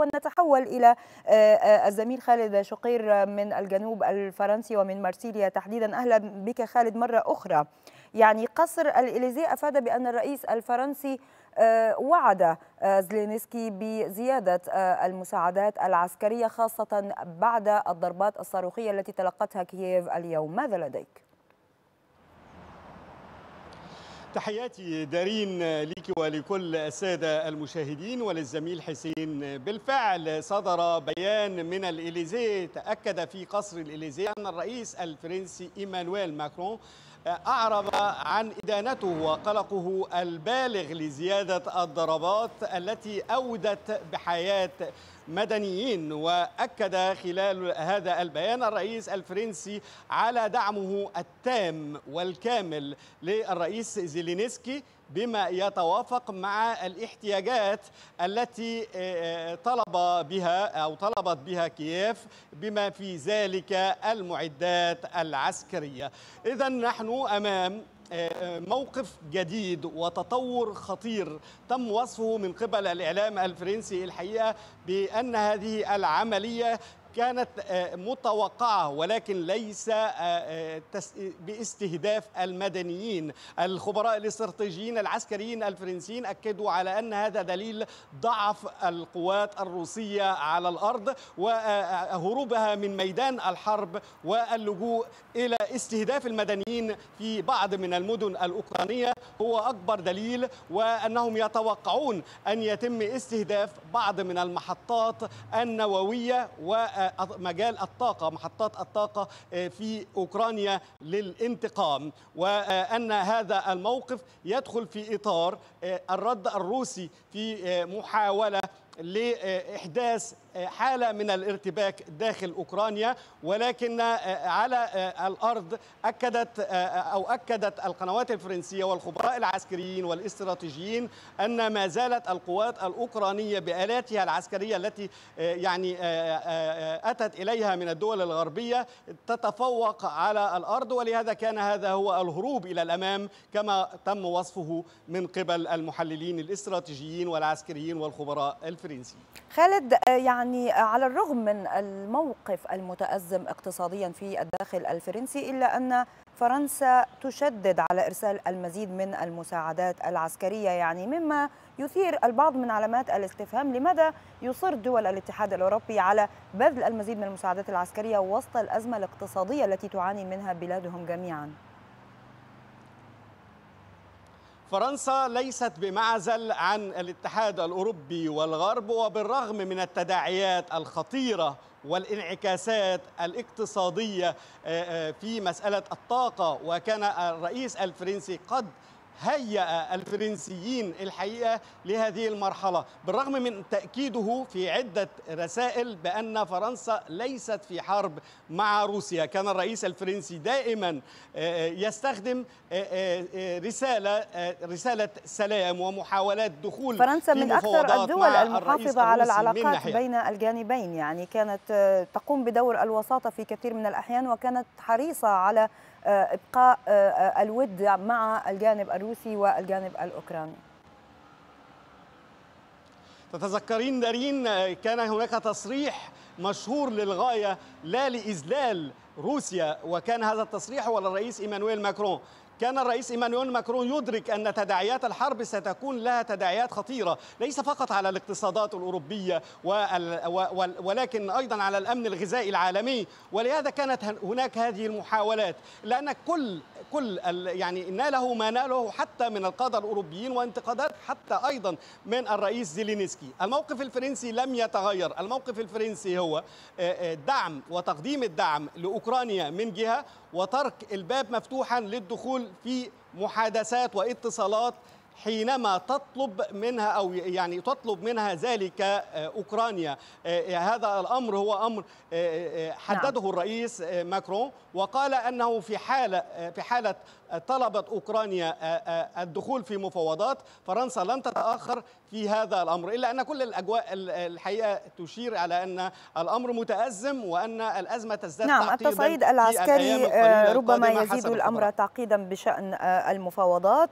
ونتحول إلى آه، آه، الزميل خالد شقير من الجنوب الفرنسي ومن مارسيليا تحديدا أهلا بك خالد مرة أخرى يعني قصر الإليزي أفاد بأن الرئيس الفرنسي آه، وعد زلينسكي بزيادة المساعدات العسكرية خاصة بعد الضربات الصاروخية التي تلقتها كييف اليوم ماذا لديك؟ تحياتي دارين ليكي ولكل السادة المشاهدين وللزميل حسين بالفعل صدر بيان من الإليزيه تأكد في قصر الإليزيه أن الرئيس الفرنسي إيمانويل ماكرون أعرب عن إدانته وقلقه البالغ لزيادة الضربات التي أودت بحياة مدنيين وأكد خلال هذا البيان الرئيس الفرنسي على دعمه التام والكامل للرئيس زيلينسكي بما يتوافق مع الاحتياجات التي آه، آه، طلب بها أو طلبت بها كييف بما في ذلك المعدات العسكرية إذا نحن أمام آه، موقف جديد وتطور خطير تم وصفه من قبل الإعلام الفرنسي الحقيقة بأن هذه العملية كانت آه، متوقعة ولكن ليس آه، آه، باستهداف المدنيين الخبراء الاستراتيجيين العسكريين الفرنسيين أكدوا على أن هذا دليل ضعف القوات الروسية على الأرض وهروبها من ميدان الحرب واللجوء إلى استهداف المدنيين في بعض من المدن الأوكرانية هو أكبر دليل وأنهم يتوقعون أن يتم استهداف بعض من المحطات النووية و مجال الطاقة محطات الطاقة آه، في أوكرانيا للانتقام وأن هذا الموقف يدخل في إطار آه، الرد الروسي في آه، محاولة لإحداث آه، حالة من الارتباك داخل أوكرانيا ولكن آه، على آه، الأرض أكدت أو أكدت القنوات الفرنسية والخبراء العسكريين والاستراتيجيين أن ما زالت القوات الأوكرانية بآلاتها العسكرية التي يعني أتت إليها من الدول الغربية تتفوق على الأرض ولهذا كان هذا هو الهروب إلى الأمام كما تم وصفه من قبل المحللين الاستراتيجيين والعسكريين والخبراء الفرنسيين الفرنسي خالد يعني على الرغم من الموقف المتأزم اقتصاديا في الداخل الفرنسي إلا أن فرنسا تشدد على إرسال المزيد من المساعدات العسكرية يعني مما يثير البعض من علامات الاستفهام لماذا يصر دول الاتحاد الأوروبي على بذل المزيد من المساعدات العسكرية وسط الأزمة الاقتصادية التي تعاني منها بلادهم جميعاً فرنسا ليست بمعزل عن الاتحاد الاوروبي والغرب وبالرغم من التداعيات الخطيره والانعكاسات الاقتصاديه آه، آه، في مساله الطاقه وكان الرئيس الفرنسي قد هيأ الفرنسيين الحقيقة لهذه المرحلة بالرغم من تأكيده في عدة رسائل بأن فرنسا ليست في حرب مع روسيا كان الرئيس الفرنسي دائما آه، آه، يستخدم آه، رسالة رسالة سلام ومحاولات دخول فرنسا من أكثر الدول المحافظة على العلاقات بين الجانبين يعني كانت تقوم بدور الوساطة في كثير من الأحيان وكانت حريصة على إبقاء الود مع الجانب الروسي الروسي والجانب الأوكراني تتذكرين دارين كان هناك تصريح مشهور للغاية لا لإذلال روسيا وكان هذا التصريح هو للرئيس ايمانويل ماكرون كان الرئيس ايمانويل ماكرون يدرك ان تداعيات الحرب ستكون لها تداعيات خطيره ليس فقط على الاقتصادات الاوروبيه ولكن ايضا على الامن الغذائي العالمي ولهذا كانت هناك هذه المحاولات لان كل كل يعني ناله ما ناله حتى من القاده الاوروبيين وانتقادات حتى ايضا من الرئيس زيلينسكي الموقف الفرنسي لم يتغير الموقف الفرنسي هو دعم وتقديم الدعم لاوكرانيا أوكرانيا من جهة وترك الباب مفتوحا للدخول في محادثات واتصالات حينما تطلب منها او يعني تطلب منها ذلك آه، اوكرانيا آه، آه، هذا الامر هو امر نعم. حدده الرئيس ماكرون وقال انه في حاله في حاله طلبت اوكرانيا الدخول في مفاوضات فرنسا لن تتاخر في هذا الامر الا ان كل الاجواء الحقيقه تشير على ان الامر متازم وان الازمه تزداد نعم التصعيد العسكري ربما يزيد الامر تعقيدا بشان المفاوضات